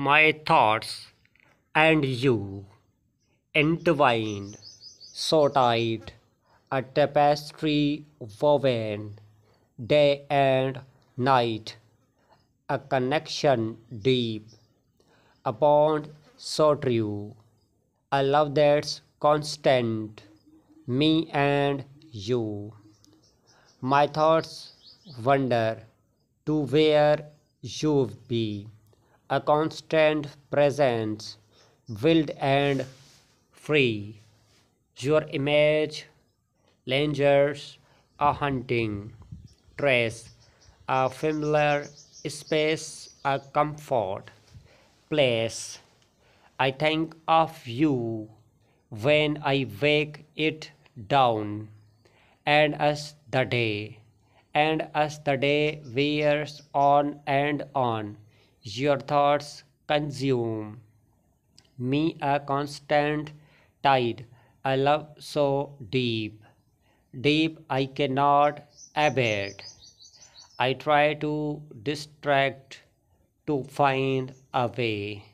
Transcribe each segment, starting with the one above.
my thoughts and you entwined, so tight, a tapestry woven day and night, a connection deep, a bond so true, a love that's constant, me and you. My thoughts wander to where you've been a constant presence, wild and free. Your image lingers a hunting trace, a familiar space, a comfort place. I think of you when I wake it down, and as the day, and as the day wears on and on your thoughts consume me a constant tide a love so deep deep i cannot abate i try to distract to find a way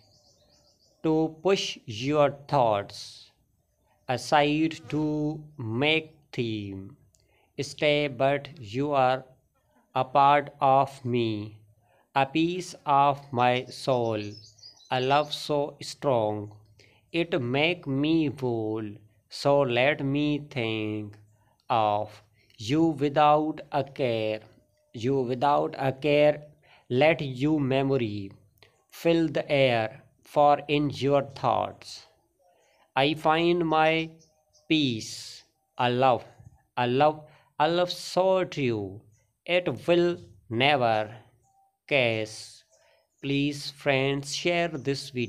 to push your thoughts aside to make theme stay but you are a part of me a piece of my soul, a love so strong, it make me whole. So let me think of you without a care, you without a care. Let you memory fill the air, for in your thoughts I find my peace, a love, a love, a love so true. It will never cash please friends share this video